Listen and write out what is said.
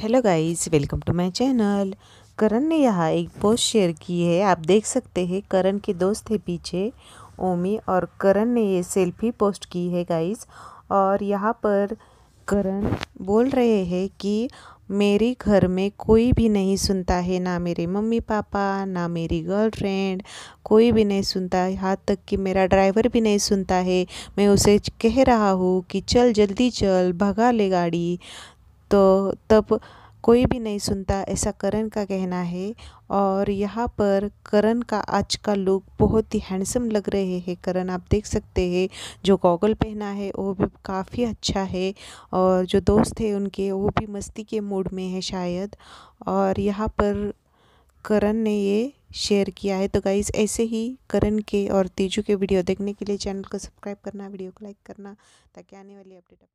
hello guys welcome to my channel Karan ने यहाँ एक पोस्ट शेयर की है आप देख सकते हैं करण के दोस्त है पीछे ओमी और करण ने ये सेल्फी पोस्ट की है गाइस और यहाँ पर करण बोल रहे हैं कि मेरे घर में कोई भी नहीं सुनता है ना मेरे मम्मी पापा ना मेरी गर्लफ्रेंड कोई भी नहीं सुनता है यहाँ तक कि मेरा ड्राइवर भी नहीं सुनता है मैं उसे कह रहा हूँ कि चल जल्दी चल भगा ले गाड़ी तो तब कोई भी नहीं सुनता ऐसा करण का कहना है और यहाँ पर करण का आज का लुक बहुत ही हैंडसम लग रहे हैं करण आप देख सकते हैं जो गॉगल पहना है वो भी काफ़ी अच्छा है और जो दोस्त है उनके वो भी मस्ती के मूड में है शायद और यहाँ पर करण ने ये शेयर किया है तो गाइज़ ऐसे ही करण के और तीजू के वीडियो देखने के लिए चैनल को सब्सक्राइब करना वीडियो को लाइक करना ताकि आने वाली अपडेट